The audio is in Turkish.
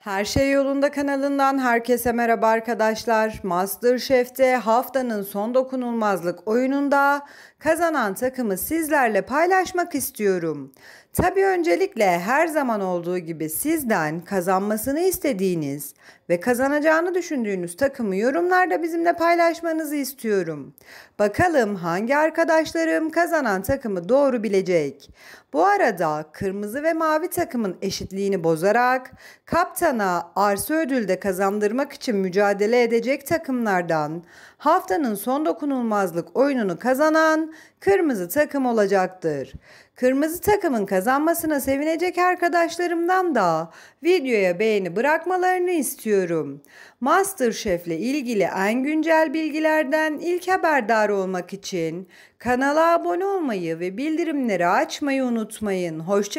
Her Şey Yolunda kanalından herkese merhaba arkadaşlar. MasterChef'te haftanın son dokunulmazlık oyununda kazanan takımı sizlerle paylaşmak istiyorum. Tabi öncelikle her zaman olduğu gibi sizden kazanmasını istediğiniz ve kazanacağını düşündüğünüz takımı yorumlarda bizimle paylaşmanızı istiyorum. Bakalım hangi arkadaşlarım kazanan takımı doğru bilecek. Bu arada kırmızı ve mavi takımın eşitliğini bozarak kaptan Hakan'a arsa ödülde kazandırmak için mücadele edecek takımlardan haftanın son dokunulmazlık oyununu kazanan kırmızı takım olacaktır. Kırmızı takımın kazanmasına sevinecek arkadaşlarımdan da videoya beğeni bırakmalarını istiyorum. Masterchef ile ilgili en güncel bilgilerden ilk haberdar olmak için kanala abone olmayı ve bildirimleri açmayı unutmayın. Hoşçakalın.